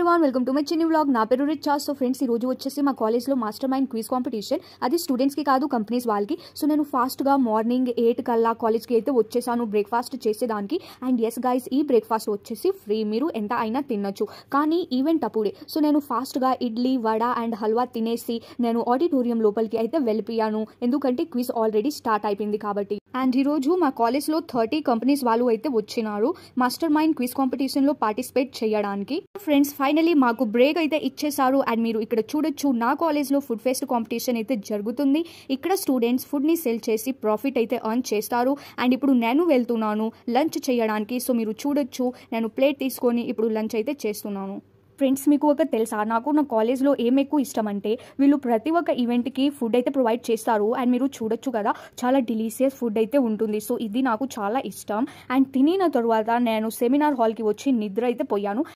everyone welcome to my చిన్ని vlog నా పేరు రిచ్ సో ఫ్రెండ్స్ ఈ రోజు వచ్చేసి మా కాలేజ్లో మాస్టర్ మైండ్ క్విజ్ కాంపిటీషన్ అది స్టూడెంట్స్కి కాదు కంపెనీస్ వాళ్ళకి సో నేను ఫాస్ట్గా మార్నింగ్ ఎయిట్ కల్లా కాలేజ్కి అయితే వచ్చేసాను బ్రేక్ఫాస్ట్ చేసేదానికి అండ్ ఎస్ గైస్ ఈ బ్రేక్ఫాస్ట్ వచ్చేసి ఫ్రీ మీరు ఎంత అయినా తినొచ్చు కానీ ఈవెంట్ అప్పుడే సో నేను ఫాస్ట్గా ఇడ్లీ వడ అండ్ హల్వా తినేసి నేను ఆడిటోరియం లోపలికి అయితే వెళ్ళిపోయాను ఎందుకంటే క్విజ్ ఆల్రెడీ స్టార్ట్ అయిపోయింది కాబట్టి అండ్ ఈరోజు మా కాలేజ్లో థర్టీ కంపెనీస్ వాళ్ళు అయితే వచ్చినారు మాస్టర్ మైండ్ క్విజ్ కాంపిటీషన్లో పార్టిసిపేట్ చేయడానికి ఫ్రెండ్స్ ఫైనలీ మాకు బ్రేక్ అయితే ఇచ్చేసారు అండ్ మీరు ఇక్కడ చూడొచ్చు నా కాలేజ్లో ఫుడ్ ఫెస్ట్ కాంపిటీషన్ అయితే జరుగుతుంది ఇక్కడ స్టూడెంట్స్ ఫుడ్ని సెల్ చేసి ప్రాఫిట్ అయితే అర్న్ చేస్తారు అండ్ ఇప్పుడు నేను వెళ్తున్నాను లంచ్ చేయడానికి సో మీరు చూడొచ్చు నేను ప్లేట్ తీసుకొని ఇప్పుడు లంచ్ అయితే చేస్తున్నాను ఫ్రెండ్స్ మీకు ఒక తెలుసా నాకు నా కాలేజ్లో ఏం ఎక్కువ ఇష్టం అంటే వీళ్ళు ప్రతి ఒక్క ఈవెంట్కి ఫుడ్ అయితే ప్రొవైడ్ చేస్తారు అండ్ మీరు చూడొచ్చు కదా చాలా డిలీషియస్ ఫుడ్ అయితే ఉంటుంది సో ఇది నాకు చాలా ఇష్టం అండ్ తినిన తర్వాత నేను సెమినార్ హాల్కి వచ్చి నిద్ర అయితే పోయాను